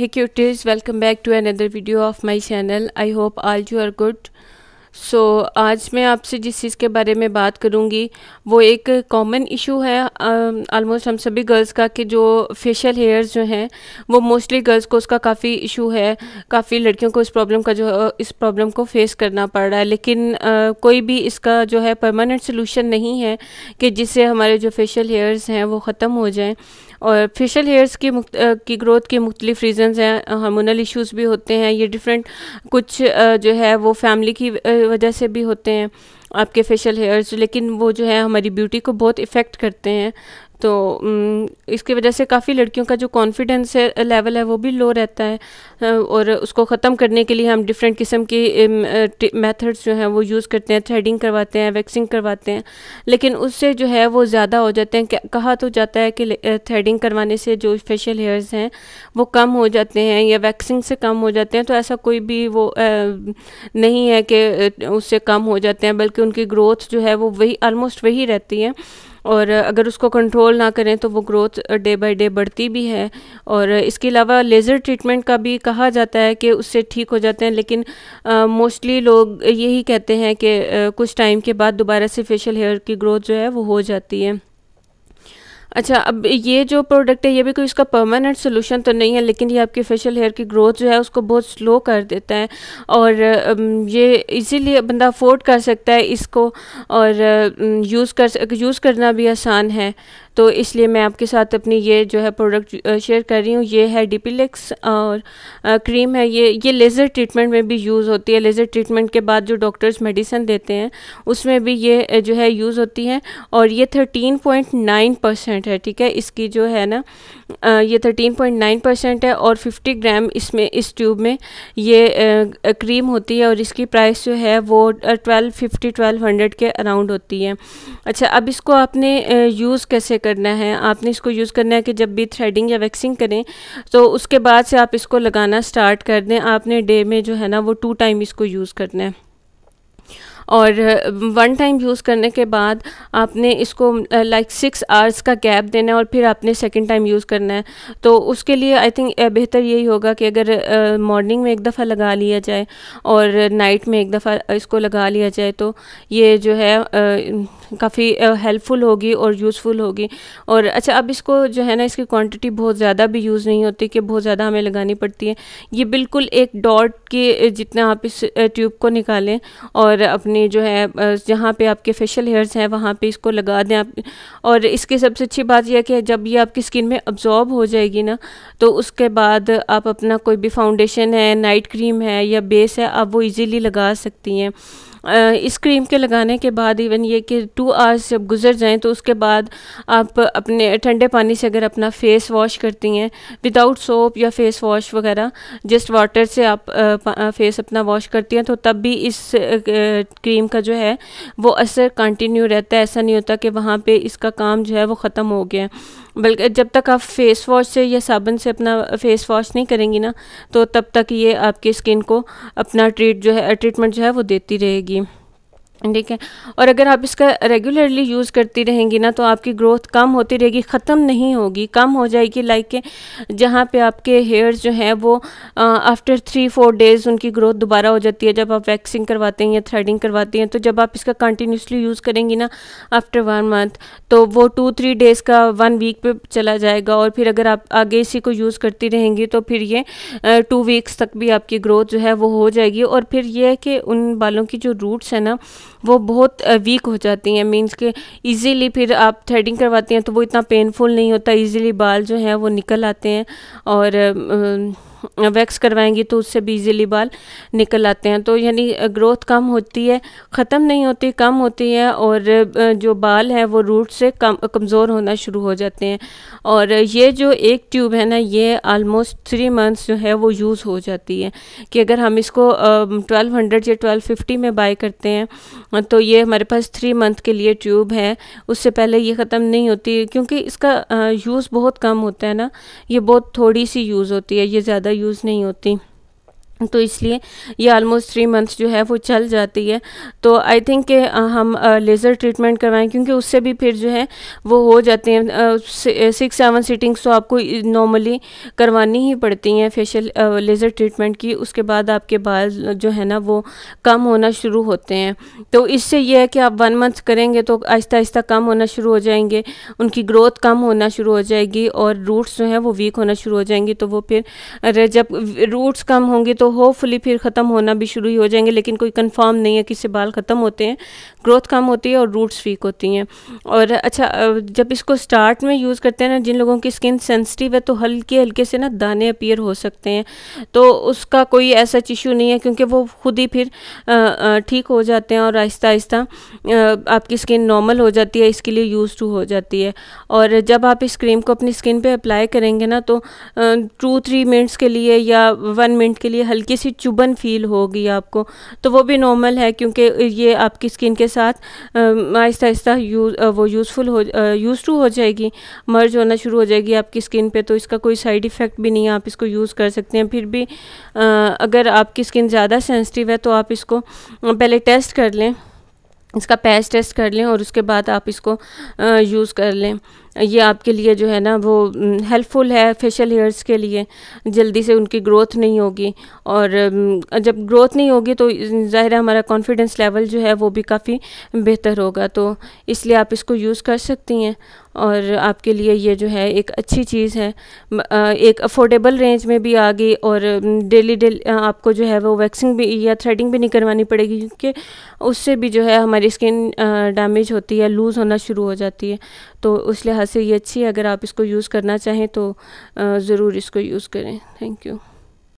hey cuties welcome back to another video of my channel I hope all you are good so आज मैं आपसे जिस चीज़ के बारे में बात करूँगी वो एक कॉमन इशू है आलमोस्ट um, हम सभी गर्ल्स का कि जो फेशियल हेयर्स जो हैं वो मोस्टली गर्ल्स को उसका काफ़ी इशू है काफ़ी लड़कियों को इस प्रॉब्लम का जो इस प्रॉब्लम को फेस करना पड़ रहा है लेकिन आ, uh, कोई भी इसका जो है परमानेंट सोलूशन नहीं है कि जिससे हमारे जो फेशियल हेयर्स हैं वो ख़त्म हो जाएँ और फेशियल हेयर्स की मुक्त, आ, की ग्रोथ के मुख्तलिफ रीजंस हैं हार्मोनल इश्यूज भी होते हैं ये डिफरेंट कुछ आ, जो है वो फैमिली की वजह से भी होते हैं आपके फेशियल हेयर्स लेकिन वो जो है हमारी ब्यूटी को बहुत इफ़ेक्ट करते हैं तो इसकी वजह से काफ़ी लड़कियों का जो कॉन्फिडेंस है लेवल है वो भी लो रहता है और उसको ख़त्म करने के लिए हम डिफरेंट किस्म की मेथड्स जो हैं वो यूज़ करते हैं थ्रेडिंग करवाते हैं वैक्सिंग करवाते हैं लेकिन उससे जो है वो ज़्यादा हो जाते हैं कहा तो जाता है कि थ्रेडिंग करवाने से जो फेशियल हेयर्स हैं वो कम हो जाते हैं या वैक्सिंग से कम हो जाते हैं तो ऐसा कोई भी वो नहीं है कि उससे कम हो जाते हैं बल्कि उनकी ग्रोथ जो है वो वही ऑलमोस्ट वही रहती है और अगर उसको कंट्रोल ना करें तो वो ग्रोथ डे बाय डे बढ़ती भी है और इसके अलावा लेज़र ट्रीटमेंट का भी कहा जाता है कि उससे ठीक हो जाते हैं लेकिन मोस्टली लोग यही कहते हैं कि कुछ टाइम के बाद दोबारा से फेशियल हेयर की ग्रोथ जो है वो हो जाती है अच्छा अब ये जो प्रोडक्ट है ये भी कोई इसका परमानेंट सोल्यूशन तो नहीं है लेकिन ये आपके फेशियल हेयर की ग्रोथ जो है उसको बहुत स्लो कर देता है और ये इसीलिए बंदा अफोर्ड कर सकता है इसको और यूज़ कर यूज़ करना भी आसान है तो इसलिए मैं आपके साथ अपनी ये जो है प्रोडक्ट शेयर कर रही हूँ ये है डिपिलेक्स और क्रीम है ये ये लेज़र ट्रीटमेंट में भी यूज़ होती है लेज़र ट्रीटमेंट के बाद जो डॉक्टर्स मेडिसिन देते हैं उसमें भी ये जो है यूज़ होती है और ये थर्टीन पॉइंट नाइन परसेंट है ठीक है इसकी जो है ना ये थर्टीन पॉइंट नाइन परसेंट है और फिफ्टी ग्राम इसमें इस ट्यूब में ये क्रीम होती है और इसकी प्राइस जो है वो ट्वेल्व फिफ्टी ट्वेल्व हंड्रेड के अराउंड होती है अच्छा अब इसको आपने यूज़ कैसे करना है आपने इसको यूज़ करना है कि जब भी थ्रेडिंग या वैक्सिंग करें तो उसके बाद से आप इसको लगाना स्टार्ट कर दें आपने डे में जो है ना वो टू टाइम इसको यूज़ करना है और वन टाइम यूज़ करने के बाद आपने इसको लाइक सिक्स आवर्स का गैप देना है और फिर आपने सेकेंड टाइम यूज़ करना है तो उसके लिए आई थिंक बेहतर यही होगा कि अगर मॉर्निंग में एक दफ़ा लगा लिया जाए और नाइट में एक दफ़ा इसको लगा लिया जाए तो ये जो है काफ़ी हेल्पफुल होगी और यूज़फुल होगी और अच्छा अब इसको जो है ना इसकी क्वांटिटी बहुत ज़्यादा भी यूज़ नहीं होती कि बहुत ज़्यादा हमें लगानी पड़ती है ये बिल्कुल एक डॉट के जितना आप इस ट्यूब को निकालें और अपने अपने जो है जहाँ पे आपके फेशियल हेयर्स हैं वहाँ पे इसको लगा दें आप और इसकी सबसे अच्छी बात यह कि जब ये आपकी स्किन में अब्जॉर्ब हो जाएगी ना तो उसके बाद आप अपना कोई भी फाउंडेशन है नाइट क्रीम है या बेस है आप वो ईजिली लगा सकती हैं इस क्रीम के लगाने के बाद इवन ये कि टू आवर्स जब गुजर जाएँ तो उसके बाद आप अपने ठंडे पानी से अगर अपना फेस वॉश करती हैं विदाउट सोप या फेस वॉश वगैरह जस्ट वाटर से आप फेस अपना वॉश करती हैं तो तब भी इस क्रीम का जो है वो असर कंटिन्यू रहता है ऐसा नहीं होता कि वहाँ पे इसका काम जो है वो ख़त्म हो गया बल्कि जब तक आप फेस वॉश से या साबुन से अपना फेस वॉश नहीं करेंगी ना तो तब तक ये आपकी स्किन को अपना ट्रीट जो है ट्रीटमेंट जो है वो देती रहेगी ठीक है और अगर आप इसका रेगुलरली यूज़ करती रहेंगी ना तो आपकी ग्रोथ कम होती रहेगी ख़त्म नहीं होगी कम हो जाएगी लाइक के जहाँ पे आपके हेयर्स जो हैं वो आफ्टर थ्री फोर डेज़ उनकी ग्रोथ दोबारा हो जाती है जब आप वैक्सिंग करवाते हैं या थ्रेडिंग करवाते हैं तो जब आप इसका कंटिन्यूसली यूज़ करेंगी ना आफ्टर वन मंथ तो वो टू थ्री डेज़ का वन वीक पर चला जाएगा और फिर अगर आप आगे इसी को यूज़ करती रहेंगी तो फिर ये टू वीक्स तक भी आपकी ग्रोथ जो है वो हो जाएगी और फिर ये है कि उन बालों की जो रूट्स हैं ना वो बहुत वीक हो जाती हैं मीन्स के ईज़िली फिर आप थ्रेडिंग करवाती हैं तो वो इतना पेनफुल नहीं होता ईज़िली बाल जो हैं वो निकल आते हैं और वैक्स करवाएंगी तो उससे भी इजीली बाल निकल आते हैं तो यानी ग्रोथ कम होती है ख़त्म नहीं होती कम होती है और जो बाल है वो रूट से कम कमज़ोर होना शुरू हो जाते हैं और ये जो एक ट्यूब है ना ये आलमोस्ट थ्री मंथ्स जो है वो यूज़ हो जाती है कि अगर हम इसको ट्वेल्व हंड्रेड या ट्वेल्व फिफ्टी में बाई करते हैं तो ये हमारे पास थ्री मंथ के लिए ट्यूब है उससे पहले ये ख़त्म नहीं होती क्योंकि इसका यूज़ बहुत कम होता है ना ये बहुत थोड़ी सी यूज़ होती है ये ज़्यादा ज़्यादा यूज़ नहीं होती तो इसलिए ये आलमोस्ट थ्री मंथ्स जो है वो चल जाती है तो आई थिंक के हम लेज़र ट्रीटमेंट करवाएं क्योंकि उससे भी फिर जो है वो हो जाते हैं सिक्स सेवन सीटिंग्स तो आपको नॉर्मली करवानी ही पड़ती हैं फेशियल लेज़र ट्रीटमेंट की उसके बाद आपके बाल जो है ना वो कम होना शुरू होते हैं तो इससे यह है कि आप वन मंथ करेंगे तो आहिस्ता आहिस्ता कम होना शुरू हो जाएंगे उनकी ग्रोथ कम होना शुरू हो जाएगी और रूट्स जो हैं वो वीक होना शुरू हो जाएंगी तो वो फिर जब रूट्स कम होंगे तो होपफुली फिर ख़त्म होना भी शुरू हो जाएंगे लेकिन कोई कंफर्म नहीं है कि किससे बाल ख़त्म होते हैं ग्रोथ कम होती है और रूट्स वीक होती हैं और अच्छा जब इसको स्टार्ट में यूज़ करते हैं ना जिन लोगों की स्किन सेंसिटिव है तो हल्के हल्के से ना दाने अपीयर हो सकते हैं तो उसका कोई ऐसा इशू नहीं है क्योंकि वो खुद ही फिर ठीक हो जाते हैं और आहिस्ता आहिस्ता आपकी स्किन नॉर्मल हो जाती है इसके लिए यूज़ टू हो जाती है और जब आप इस क्रीम को अपनी स्किन पर अप्लाई करेंगे ना तो टू थ्री मिनट्स के लिए या वन मिनट के लिए हल्के हल्की सी चुभन फील होगी आपको तो वो भी नॉर्मल है क्योंकि ये आपकी स्किन के साथ आहिस्ता आहिस्ता वो यूज़फुल हो यूज़ टू हो जाएगी मर्ज होना शुरू हो जाएगी आपकी स्किन पे तो इसका कोई साइड इफ़ेक्ट भी नहीं है आप इसको यूज़ कर सकते हैं फिर भी आ, अगर आपकी स्किन ज़्यादा सेंसिटिव है तो आप इसको पहले टेस्ट कर लें इसका पैच टेस्ट कर लें और उसके बाद आप इसको यूज़ कर लें ये आपके लिए जो है ना वो हेल्पफुल है फेशियल हेयर्स के लिए जल्दी से उनकी ग्रोथ नहीं होगी और जब ग्रोथ नहीं होगी तो ज़ाहिर हमारा कॉन्फिडेंस लेवल जो है वो भी काफ़ी बेहतर होगा तो इसलिए आप इसको यूज़ कर सकती हैं और आपके लिए ये जो है एक अच्छी चीज़ है एक अफोर्डेबल रेंज में भी आ गई और डेली डेली आपको जो है वो वैक्सिंग भी या थ्रेडिंग भी नहीं करवानी पड़ेगी क्योंकि उससे भी जो है हमारी स्किन डैमेज होती है लूज़ होना शुरू हो जाती है तो उस लिहाज लिहाज से ये अच्छी है अगर आप इसको यूज़ करना चाहें तो ज़रूर इसको यूज़ करें थैंक यू